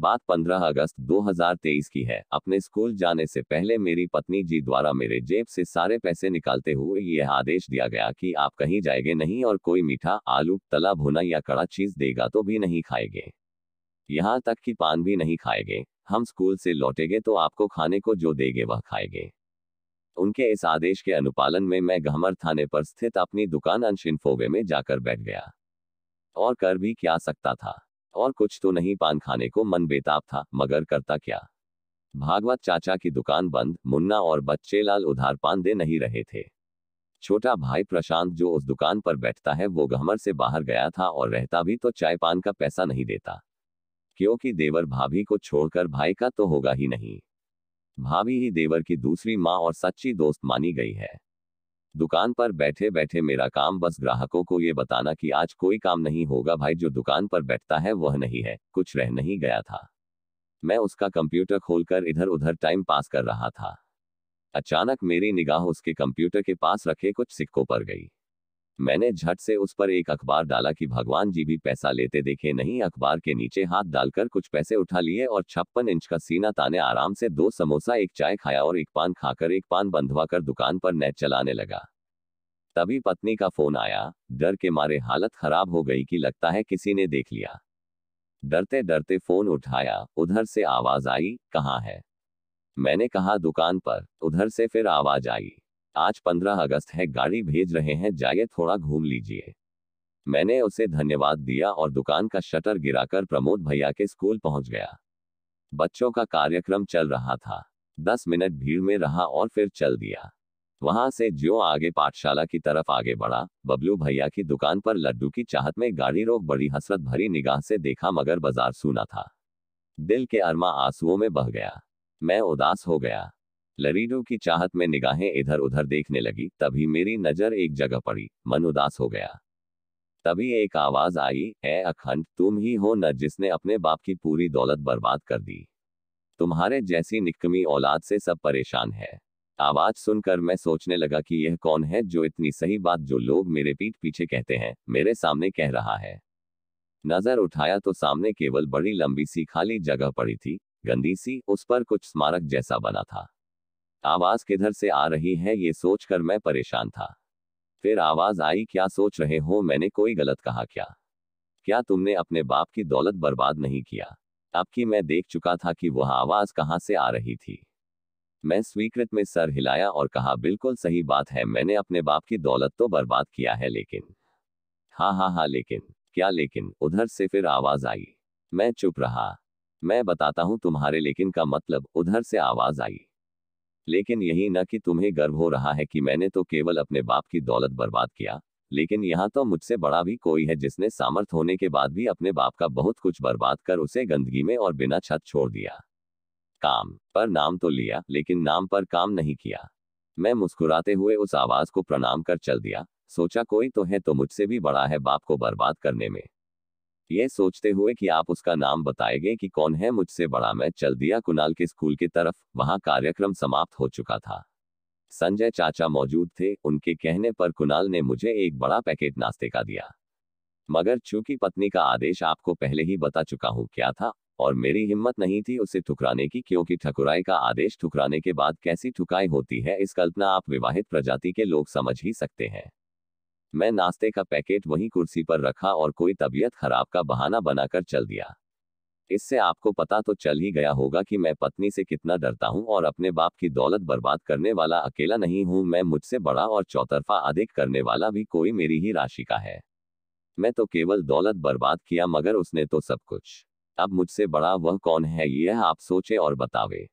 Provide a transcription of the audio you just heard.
बात 15 अगस्त 2023 की है अपने स्कूल जाने से पहले मेरी पत्नी जी द्वारा मेरे जेब से सारे पैसे निकालते हुए यह आदेश दिया गया कि आप कहीं जाएंगे नहीं और कोई मीठा आलू तला भुना या कड़ा चीज देगा तो भी नहीं खाएंगे यहाँ तक कि पान भी नहीं खाएंगे हम स्कूल से लौटेगे तो आपको खाने को जो देंगे वह खाएंगे उनके इस आदेश के अनुपालन में मैं घमर थाने पर स्थित अपनी दुकान अंश इन्फोवे में जाकर बैठ गया और कर भी क्या सकता था और कुछ तो नहीं पान खाने को मन बेताब था मगर करता क्या भागवत चाचा की दुकान बंद मुन्ना और बच्चे लाल उधार पान दे नहीं रहे थे छोटा भाई प्रशांत जो उस दुकान पर बैठता है वो गहमर से बाहर गया था और रहता भी तो चाय पान का पैसा नहीं देता क्योंकि देवर भाभी को छोड़कर भाई का तो होगा ही नहीं भाभी ही देवर की दूसरी माँ और सच्ची दोस्त मानी गई है दुकान पर बैठे बैठे मेरा काम बस ग्राहकों को ये बताना कि आज कोई काम नहीं होगा भाई जो दुकान पर बैठता है वह नहीं है कुछ रह नहीं गया था मैं उसका कंप्यूटर खोलकर इधर उधर टाइम पास कर रहा था अचानक मेरी निगाह उसके कंप्यूटर के पास रखे कुछ सिक्कों पर गई मैंने झट से उस पर एक अखबार डाला कि भगवान जी भी पैसा लेते देखे नहीं अखबार के नीचे हाथ डालकर कुछ पैसे उठा लिए और छप्पन इंच का सीना ताने आराम से दो समोसा एक चाय खाया और एक पान खाकर एक पान बंधवा कर दुकान पर नेट चलाने लगा तभी पत्नी का फोन आया डर के मारे हालत खराब हो गई कि लगता है किसी ने देख लिया डरते डरते फोन उठाया उधर से आवाज आई कहाँ है मैंने कहा दुकान पर उधर से फिर आवाज आई आज पंद्रह अगस्त है गाड़ी भेज रहे हैं जाइए थोड़ा घूम लीजिए मैंने उसे धन्यवाद दिया और दुकान का शटर गिराकर प्रमोद भैया के स्कूल पहुंच गया बच्चों का कार्यक्रम चल रहा था दस मिनट भीड़ में रहा और फिर चल दिया वहां से जो आगे पाठशाला की तरफ आगे बढ़ा बबलू भैया की दुकान पर लड्डू की चाहत में गाड़ी रोक बड़ी हसरत भरी निगाह से देखा मगर बाजार सूना था दिल के अरमा आंसुओं में बह गया मैं उदास हो गया लरीडू की चाहत में निगाहें इधर उधर देखने लगी तभी मेरी नजर एक जगह पड़ी मन उदास हो गया तभी एक आवाज आई ए अखंड तुम ही हो न जिसने अपने बाप की पूरी दौलत बर्बाद कर दी तुम्हारे जैसी निकमी औलाद से सब परेशान है आवाज सुनकर मैं सोचने लगा कि यह कौन है जो इतनी सही बात जो लोग मेरे पीठ पीछे कहते हैं मेरे सामने कह रहा है नजर उठाया तो सामने केवल बड़ी लंबी सी खाली जगह पड़ी थी गंदी सी उस पर कुछ स्मारक जैसा बना था आवाज किधर से आ रही है ये सोचकर मैं परेशान था फिर आवाज आई क्या सोच रहे हो मैंने कोई गलत कहा क्या क्या तुमने अपने बाप की दौलत बर्बाद नहीं किया आपकी मैं देख चुका था कि वह आवाज कहाँ से आ रही थी मैं स्वीकृत में सर हिलाया और कहा बिल्कुल सही बात है मैंने अपने बाप की दौलत तो बर्बाद किया है लेकिन हाँ हाँ हाँ लेकिन क्या लेकिन उधर से फिर आवाज आई मैं चुप रहा मैं बताता हूं तुम्हारे लेकिन का मतलब उधर से आवाज आई लेकिन यही न कि तुम्हें गर्व हो रहा है कि मैंने तो केवल अपने बाप की दौलत बर्बाद किया लेकिन यहाँ तो मुझसे बड़ा भी कोई है जिसने सामर्थ होने के बाद भी अपने बाप का बहुत कुछ बर्बाद कर उसे गंदगी में और बिना छत छोड़ दिया काम पर नाम तो लिया लेकिन नाम पर काम नहीं किया मैं मुस्कुराते हुए उस आवाज को प्रणाम कर चल दिया सोचा कोई तो है तो मुझसे भी बड़ा है बाप को बर्बाद करने में यह सोचते हुए कि आप उसका नाम बताएंगे कि कौन है मुझसे बड़ा मैं चल दिया कुणाल के स्कूल की तरफ वहां कार्यक्रम समाप्त हो चुका था संजय चाचा मौजूद थे उनके कहने पर कुणाल ने मुझे एक बड़ा पैकेट नाश्ते का दिया मगर चूंकि पत्नी का आदेश आपको पहले ही बता चुका हूं क्या था और मेरी हिम्मत नहीं थी उसे ठुकराने की क्योंकि ठकुराई का आदेश ठुकराने के बाद कैसी ठुकाई होती है इस कल्पना आप विवाहित प्रजाति के लोग समझ ही सकते हैं मैं नाश्ते का पैकेट वही कुर्सी पर रखा और कोई तबीयत खराब का बहाना बनाकर चल दिया इससे आपको पता तो चल ही गया होगा कि मैं पत्नी से कितना डरता हूँ और अपने बाप की दौलत बर्बाद करने वाला अकेला नहीं हूँ मैं मुझसे बड़ा और चौतरफा अधिक करने वाला भी कोई मेरी ही राशि का है मैं तो केवल दौलत बर्बाद किया मगर उसने तो सब कुछ अब मुझसे बड़ा वह कौन है यह आप सोचे और बतावे